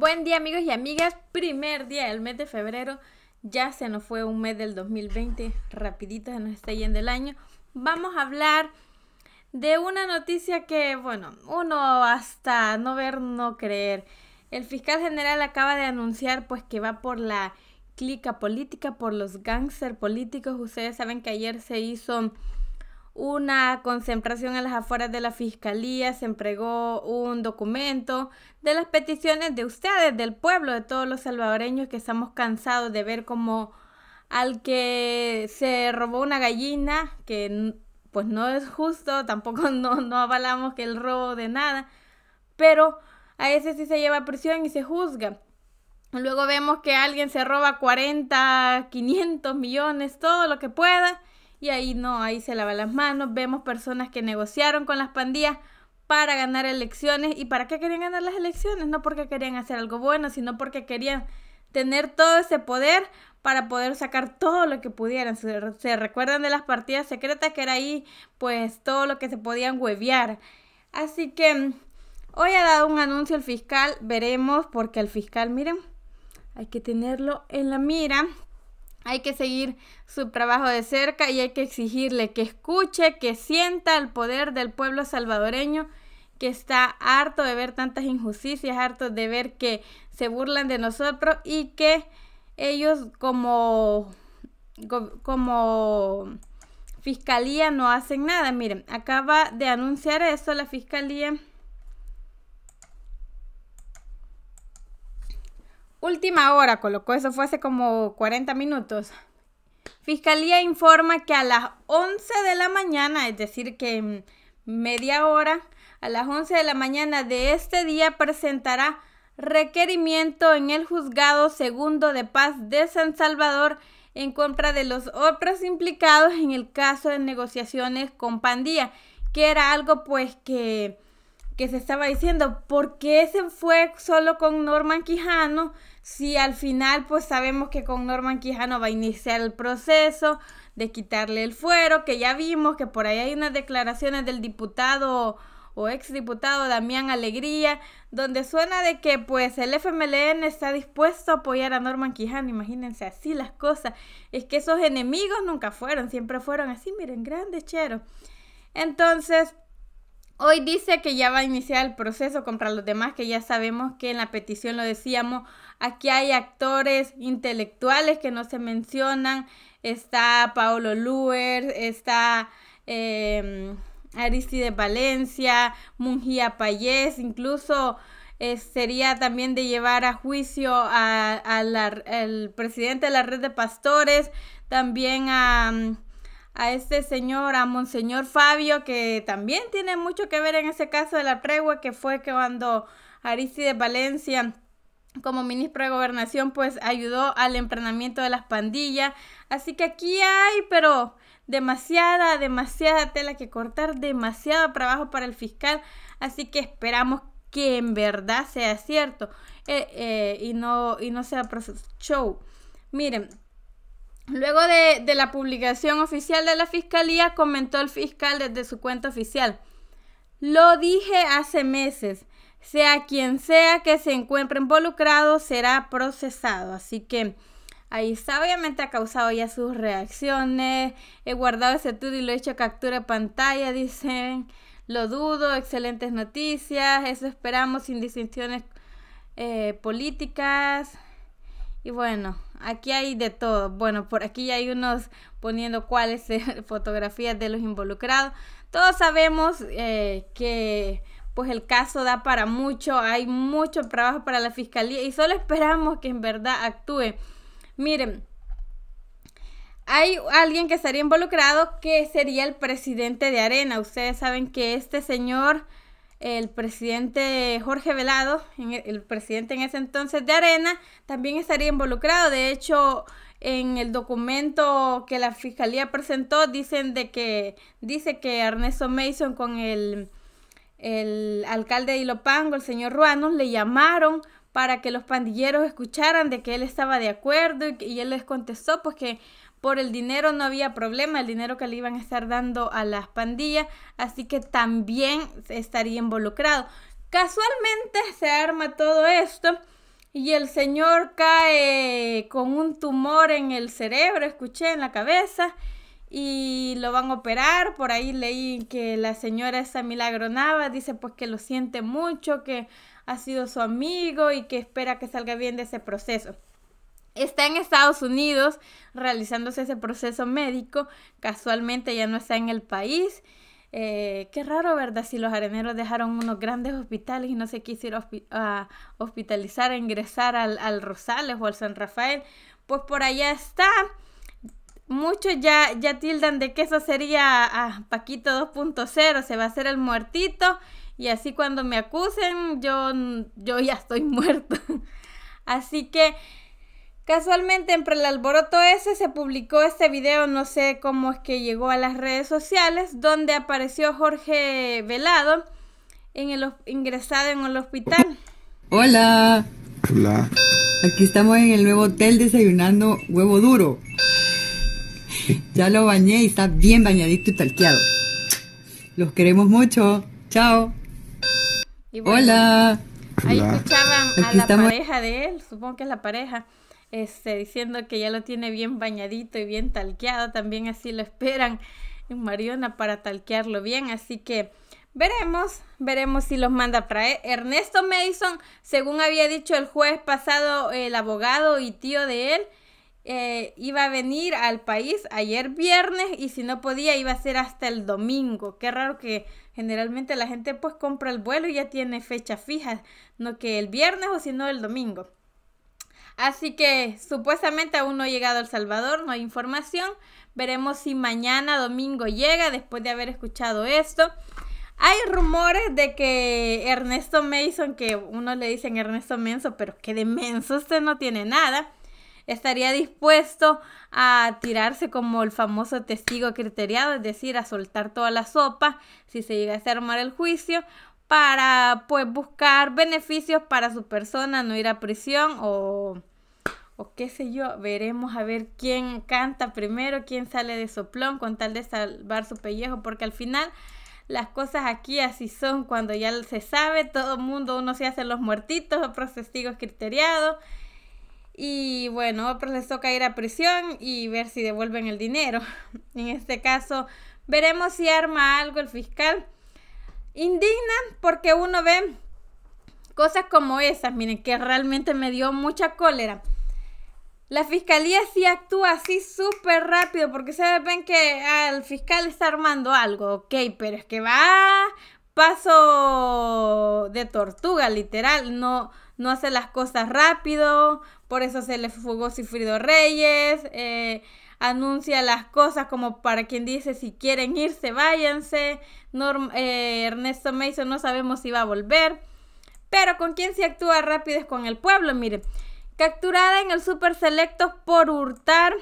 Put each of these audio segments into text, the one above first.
Buen día amigos y amigas, primer día del mes de febrero, ya se nos fue un mes del 2020, rapidito se nos está yendo el año. Vamos a hablar de una noticia que, bueno, uno hasta no ver, no creer. El fiscal general acaba de anunciar pues que va por la clica política, por los gángster políticos. Ustedes saben que ayer se hizo una concentración en las afueras de la Fiscalía, se entregó un documento de las peticiones de ustedes, del pueblo, de todos los salvadoreños que estamos cansados de ver como al que se robó una gallina, que pues no es justo, tampoco no, no avalamos que el robo de nada, pero a ese sí se lleva a prisión y se juzga. Luego vemos que alguien se roba 40, 500 millones, todo lo que pueda y ahí no, ahí se lava las manos. Vemos personas que negociaron con las pandillas para ganar elecciones. ¿Y para qué querían ganar las elecciones? No porque querían hacer algo bueno, sino porque querían tener todo ese poder para poder sacar todo lo que pudieran. Se, recuerdan de las partidas secretas que era ahí, pues todo lo que se podían huevear. Así que hoy ha dado un anuncio el fiscal, veremos, porque el fiscal, miren, hay que tenerlo en la mira, hay que seguir su trabajo de cerca y hay que exigirle que escuche, que sienta el poder del pueblo salvadoreño que está harto de ver tantas injusticias, harto de ver que se burlan de nosotros y que ellos como, como fiscalía no hacen nada. Miren, acaba de anunciar eso la fiscalía última hora colocó, eso fue hace como 40 minutos. Fiscalía informa que a las 11 de la mañana, es decir, que media hora, a las 11 de la mañana de este día presentará requerimiento en el juzgado segundo de paz de San Salvador en contra de los otros implicados en el caso de negociaciones con Pandía, que era algo pues que que se estaba diciendo, ¿por qué se fue solo con Norman Quijano si al final pues sabemos que con Norman Quijano va a iniciar el proceso de quitarle el fuero, que ya vimos que por ahí hay unas declaraciones del diputado o exdiputado Damián Alegría, donde suena de que pues el FMLN está dispuesto a apoyar a Norman Quijano, imagínense así las cosas, es que esos enemigos nunca fueron, siempre fueron así, miren, grandes cheros. Entonces, Hoy dice que ya va a iniciar el proceso contra los demás, que ya sabemos que en la petición lo decíamos, aquí hay actores intelectuales que no se mencionan, está Paolo Luer, está eh, em, Aristides Valencia, Mungía Payés, incluso eh, sería también de llevar a juicio al presidente de la red de pastores, también a a este señor, a Monseñor Fabio, que también tiene mucho que ver en ese caso de la pregua que fue que cuando Aristides Valencia como ministro de gobernación pues ayudó al emprendimiento de las pandillas. Así que aquí hay, pero demasiada, demasiada tela que cortar, demasiado trabajo para el fiscal. Así que esperamos que en verdad sea cierto eh, eh, y, no, y no sea show. Miren, Luego de, la publicación oficial de la fiscalía, comentó el fiscal desde su cuenta oficial. Lo dije hace meses. Sea quien sea que se encuentre involucrado, será procesado. Así que ahí está. Obviamente ha causado ya sus reacciones. He guardado ese estudio y lo he hecho captura de pantalla. Dicen, lo dudo, excelentes noticias. Eso esperamos sin distinciones eh, políticas. Y bueno aquí hay de todo. Bueno, por aquí hay unos poniendo cuáles fotografías de los involucrados. Todos sabemos eh, que pues el caso da para mucho, hay mucho trabajo para la fiscalía y solo esperamos que en verdad actúe. Miren, hay alguien que estaría involucrado que sería el presidente de Arena. Ustedes saben que este señor el presidente Jorge Velado, e, el presidente en ese entonces de Arena, también estaría involucrado. De hecho, en el documento que la fiscalía presentó, dicen de que dice que Ernesto Mason con el, el alcalde de Ilopango, el señor Ruanos, le llamaron para que los pandilleros escucharan de que él estaba de acuerdo y, y él les contestó pues que por el dinero no había problema, el dinero que le iban a estar dando a las pandillas, así que también estaría involucrado. Casualmente se arma todo esto y el señor cae con un tumor en el cerebro, escuché en la cabeza, y lo van a operar. Por ahí leí que la señora esa Milagro dice pues que lo siente mucho, que ha sido su amigo y que espera que salga bien de ese proceso está en Estados Unidos realizándose ese proceso médico, casualmente ya no está en el país. Eh, qué raro, ¿verdad? Si los areneros dejaron unos grandes hospitales y no se quisieron hospitalizar, ingresar al, Rosales o al San Rafael, pues por allá está. Muchos ya, ya tildan de que eso sería ah, Paquito 2.0, se va a hacer el muertito y así cuando me acusen yo, yo ya estoy muerto. así que Casualmente, entre el alboroto ese, se publicó este video, no sé cómo es que llegó a las redes sociales, donde apareció Jorge Velado en el, ingresado en el hospital. Hola. Hola. Aquí estamos en el nuevo hotel desayunando huevo duro. Ya lo bañé y está bien bañadito y talqueado. Los queremos mucho. Chao. Hola. Ahí escuchaban a la pareja de él, supongo que es la pareja este, diciendo que ya lo tiene bien bañadito y bien talqueado, también así lo esperan en Mariona para talquearlo bien, así que veremos, veremos si los manda para traer. Ernesto Mason, según había dicho el juez pasado el abogado y tío de él, eh, iba a venir al país ayer viernes y si no podía iba a ser hasta el domingo. Qué raro que generalmente la gente pues compra el vuelo y ya tiene fecha fija, no que el viernes o si no el domingo. Así que supuestamente aún no ha llegado a El Salvador, no hay información. Veremos si mañana domingo llega después de haber escuchado esto. Hay rumores de que Ernesto Mason, que uno le dicen Ernesto Menso, pero que de menso usted no tiene nada, estaría dispuesto a tirarse como el famoso testigo criteriado, es decir, a soltar toda la sopa si se llegase a armar el juicio para pues buscar beneficios para su persona, no ir a prisión o o qué sé yo, veremos a ver quién canta primero, quién sale de soplón con tal de salvar su pellejo, porque al final las cosas aquí así son, cuando ya se sabe, todo el mundo, uno se hace los muertitos, otros testigos criteriados, y bueno, otros les toca ir a prisión y ver si devuelven el dinero. en este caso, veremos si arma algo el fiscal. Indigna porque uno ve cosas como esas, miren, que realmente me dio mucha cólera. La fiscalía sí actúa así súper rápido porque se ven que al fiscal está armando algo, ok, pero es que va paso de tortuga, literal, no, no hace las cosas rápido, por eso se le fugó Cifrido Reyes, eh, anuncia las cosas como para quien dice si quieren irse, váyanse, eh, Ernesto Mason no sabemos si va a volver, pero con quien se actúa rápido es con el pueblo, Mire. Capturada en el Super Selecto por hurtar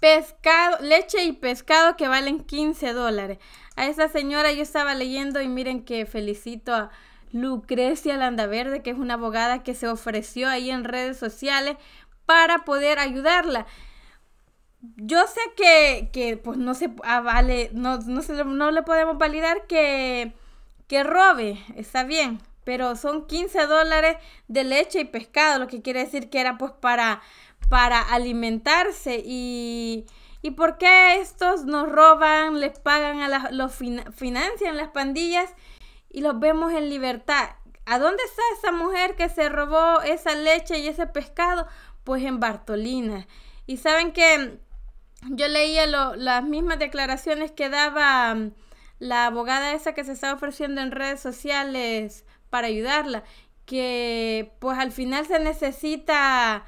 pescado, leche y pescado que valen 15 dólares. A esa señora yo estaba leyendo y miren que felicito a Lucrecia Landaverde, que es una abogada que se ofreció ahí en redes sociales para poder ayudarla. Yo sé que, pues no se ah, vale, no, no, no le podemos validar que, que robe, está bien, pero son 15 dólares de leche y pescado, lo que quiere decir que era pues para, para alimentarse y... ¿Y por qué estos nos roban, les pagan, a los financian las pandillas y los vemos en libertad? ¿A dónde está esa mujer que se robó esa leche y ese pescado? Pues en Bartolina. Y saben que yo leía las mismas declaraciones que daba mm, la abogada esa que se estaba ofreciendo en redes sociales, para ayudarla. Que pues al final se necesita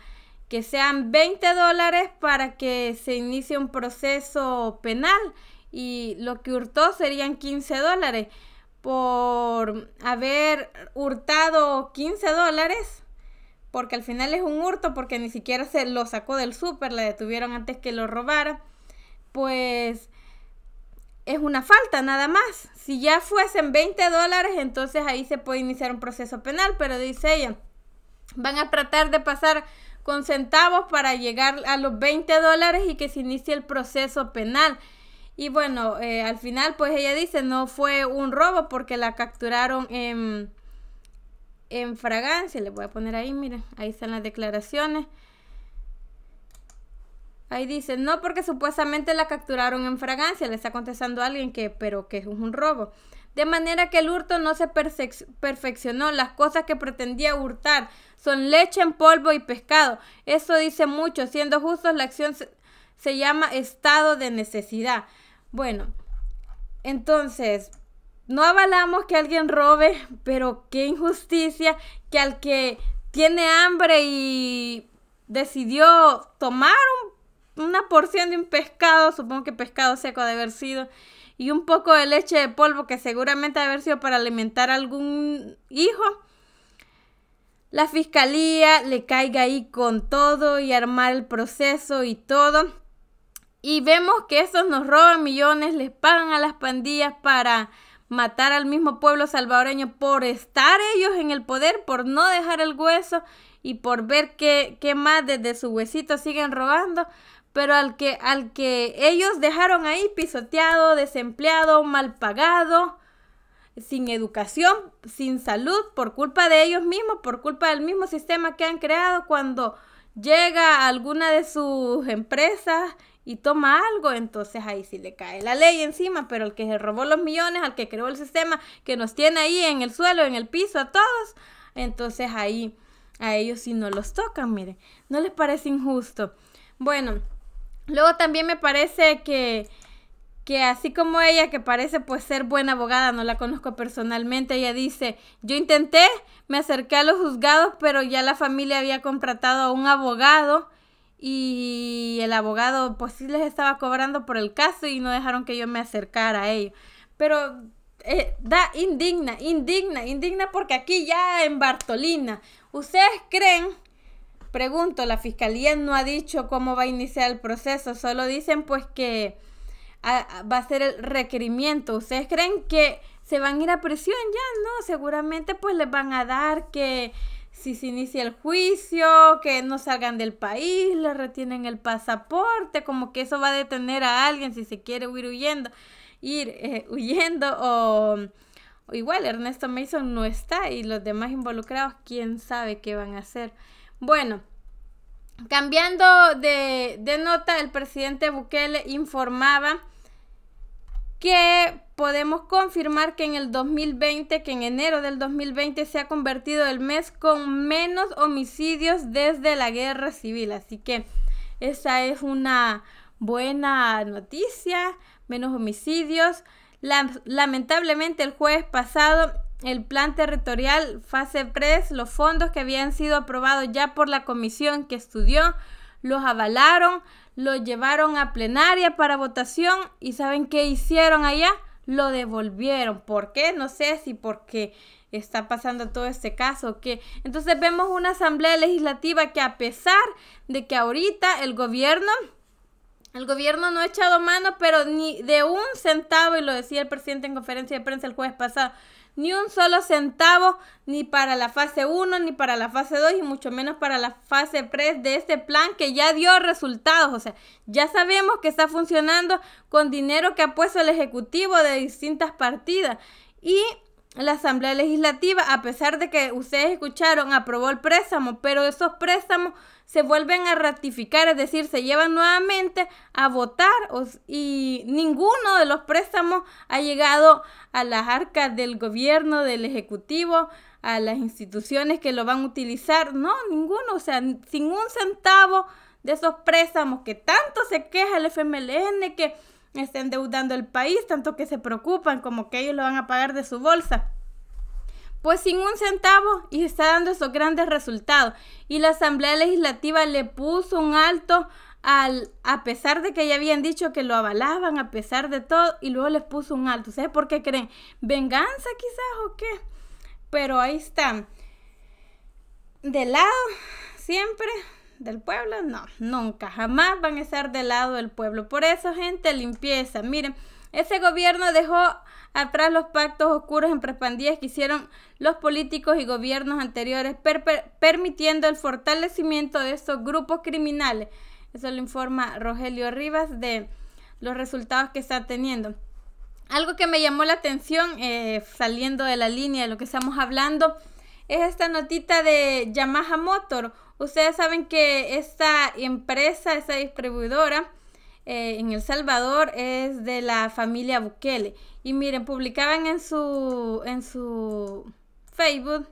que sean 20 dólares para que se inicie un proceso penal y lo que hurtó serían 15 dólares por haber hurtado 15 dólares, porque al final es un hurto, porque ni siquiera se lo sacó del súper, la detuvieron antes que lo robara, pues es una falta nada más. Si ya fuesen 20 dólares, entonces ahí se puede iniciar un proceso penal, pero dice ella, van a tratar de pasar con centavos para llegar a los 20 dólares y que se inicie el proceso penal. Y bueno, eh, al final pues ella dice, no fue un robo porque la capturaron en, en fragancia. Le voy a poner ahí, miren, ahí están las declaraciones. Ahí dice, no porque supuestamente la capturaron en fragancia, le está contestando a alguien que, pero que es un robo. De manera que el hurto no se perfeccionó. Las cosas que pretendía hurtar son leche en polvo y pescado. Eso dice mucho. Siendo justos, la acción se, se llama estado de necesidad. Bueno, entonces, no avalamos que alguien robe, pero qué injusticia que al que tiene hambre y decidió tomar un una porción de un pescado, supongo que pescado seco de haber sido, y un poco de leche de polvo que seguramente de haber sido para alimentar a algún hijo. La fiscalía le caiga ahí con todo y armar el proceso y todo. Y vemos que esos nos roban millones, les pagan a las pandillas para matar al mismo pueblo salvadoreño por estar ellos en el poder, por no dejar el hueso y por ver qué que más desde su huesito siguen robando, pero al que, al que ellos dejaron ahí pisoteado, desempleado, mal pagado, sin educación, sin salud, por culpa de ellos mismos, por culpa del mismo sistema que han creado, cuando llega alguna de sus empresas y toma algo, entonces ahí sí le cae la ley encima, pero el que se robó los millones, al que creó el sistema, que nos tiene ahí en el suelo, en el piso, a todos, entonces ahí a ellos sí no los tocan, miren, no les parece injusto. Bueno, Luego también me parece que, que así como ella, que parece pues ser buena abogada, no la conozco personalmente, ella dice, yo intenté, me acerqué a los juzgados, pero ya la familia había contratado a un abogado y el abogado pues sí les estaba cobrando por el caso y no dejaron que yo me acercara a ellos. Pero eh, da indigna, indigna, indigna porque aquí ya en Bartolina, ¿ustedes creen Pregunto, la fiscalía no ha dicho cómo va a iniciar el proceso, solo dicen pues que va a ser el requerimiento. ¿Ustedes creen que se van a ir a prisión ya? No, seguramente pues les van a dar que si se inicia el juicio, que no salgan del país, le retienen el pasaporte, como que eso va a detener a alguien si se quiere huir huyendo, ir eh, huyendo o, igual Ernesto Mason no está y los demás involucrados, quién sabe qué van a hacer. Bueno, cambiando de, nota, el presidente Bukele informaba que podemos confirmar que en el 2020, que en enero del 2020 se ha convertido el mes con menos homicidios desde la guerra civil. Así que esa es una buena noticia, menos homicidios. lamentablemente el jueves pasado el plan territorial fase 3, los fondos que habían sido aprobados ya por la comisión que estudió, los avalaron, los llevaron a plenaria para votación y ¿saben qué hicieron allá? Lo devolvieron. ¿Por qué? No sé si porque está pasando todo este caso o qué. Entonces vemos una asamblea legislativa que a pesar de que ahorita el gobierno el gobierno no ha echado mano, pero ni de un centavo, y lo decía el presidente en conferencia de prensa el jueves pasado, ni un solo centavo, ni para la fase 1, ni para la fase 2, y mucho menos para la fase 3 de este plan que ya dio resultados. O sea, ya sabemos que está funcionando con dinero que ha puesto el Ejecutivo de distintas partidas. Y la Asamblea Legislativa, a pesar de que ustedes escucharon, aprobó el préstamo, pero esos préstamos se vuelven a ratificar, es decir, se llevan nuevamente a votar y ninguno de los préstamos ha llegado a las arcas del gobierno, del Ejecutivo, a las instituciones que lo van a utilizar, no, ninguno, o sea, sin un centavo de esos préstamos que tanto se queja el FMLN, que está endeudando el país, tanto que se preocupan como que ellos lo van a pagar de su bolsa pues sin un centavo y está dando esos grandes resultados. Y la Asamblea Legislativa le puso un alto al, a pesar de que ya habían dicho que lo avalaban, a pesar de todo, y luego les puso un alto. ¿Ustedes por qué creen? ¿Venganza quizás o qué? Pero ahí están. Del lado, siempre, del pueblo, no, nunca, jamás van a estar del lado del pueblo. Por eso, gente, limpieza. Miren, ese gobierno dejó atrás los pactos oscuros en prespandías que hicieron los políticos y gobiernos anteriores, permitiendo el fortalecimiento de estos grupos criminales. Eso lo informa Rogelio Rivas de los resultados que está teniendo. Algo que me llamó la atención, eh, saliendo de la línea de lo que estamos hablando, es esta notita de Yamaha Motor. Ustedes saben que esta empresa, esa distribuidora, eh, en El Salvador es de la familia Bukele. Y miren, publicaban en su, en su Facebook.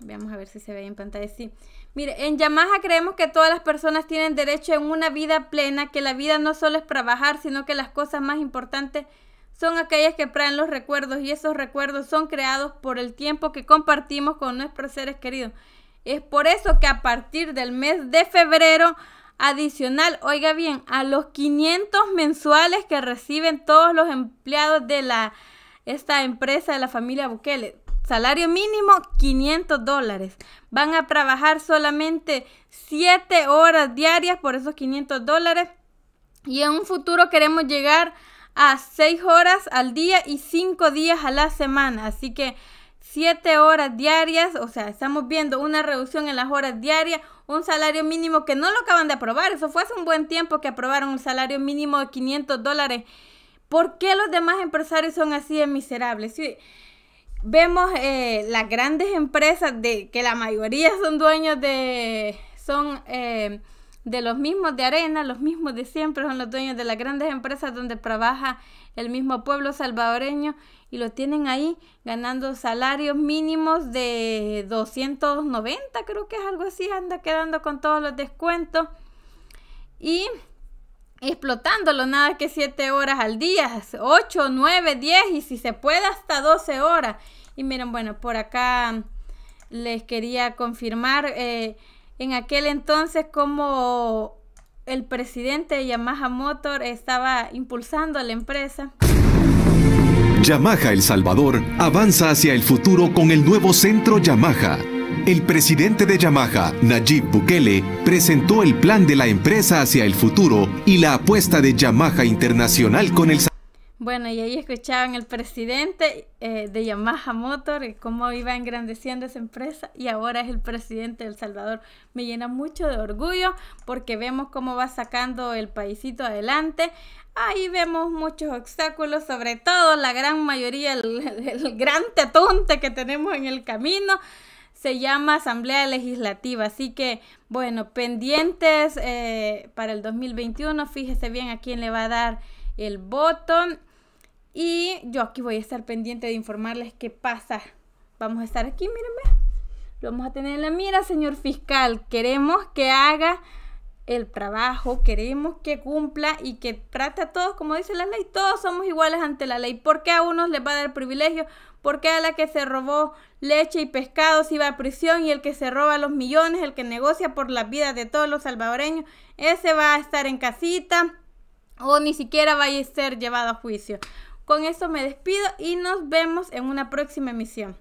Veamos a ver si se ve en pantalla. Sí. Mire, en Yamaha creemos que todas las personas tienen derecho a una vida plena, que la vida no solo es trabajar, sino que las cosas más importantes son aquellas que traen los recuerdos y esos recuerdos son creados por el tiempo que compartimos con nuestros seres queridos. Es por eso que a partir del mes de febrero adicional, oiga bien, a los 500 mensuales que reciben todos los empleados de la, esta empresa de la familia Bukele. Salario mínimo 500 dólares. Van a trabajar solamente 7 horas diarias por esos 500 dólares. Y en un futuro queremos llegar a 6 horas al día y 5 días a la semana. Así que 7 horas diarias, o sea, estamos viendo una reducción en las horas diarias, un salario mínimo que no lo acaban de aprobar, eso fue hace un buen tiempo que aprobaron un salario mínimo de 500 dólares. ¿Por qué los demás empresarios son así de miserables? Si vemos eh, las grandes empresas de que la mayoría son dueños de son eh, de los mismos de arena, los mismos de siempre son los dueños de las grandes empresas donde trabaja el mismo pueblo salvadoreño y lo tienen ahí ganando salarios mínimos de 290, creo que es algo así, anda quedando con todos los descuentos y explotándolo nada que 7 horas al día, 8, 9, 10 y si se puede hasta 12 horas. Y miren, bueno, por acá les quería confirmar eh, en aquel entonces como el presidente de Yamaha Motor estaba impulsando a la empresa. Yamaha El Salvador avanza hacia el futuro con el nuevo centro Yamaha. El presidente de Yamaha, Nayib Bukele, presentó el plan de la empresa hacia el futuro y la apuesta de Yamaha Internacional con el Salvador. Bueno, y ahí escuchaban el presidente eh, de Yamaha Motor, y cómo iba engrandeciendo esa empresa y ahora es el presidente de El Salvador. Me llena mucho de orgullo porque vemos cómo va sacando el paísito adelante. Ahí vemos muchos obstáculos, sobre todo la gran mayoría, el, gran tetonte que tenemos en el camino se llama Asamblea Legislativa. Así que, bueno, pendientes eh, para el 2021, fíjese bien a quién le va a dar el voto y yo aquí voy a estar pendiente de informarles qué pasa. Vamos a estar aquí, mírenme. Lo vamos a tener en la mira, señor fiscal. Queremos que haga el trabajo, queremos que cumpla y que trate a todos como dice la ley. Todos somos iguales ante la ley. ¿Por qué a unos les va a dar privilegio? ¿Por qué a la que se robó leche y pescado se a prisión y el que se roba los millones, el que negocia por la vida de todos los salvadoreños, ese va a estar en casita o ni siquiera va a ser llevado a juicio? Con esto me despido y nos vemos en una próxima emisión.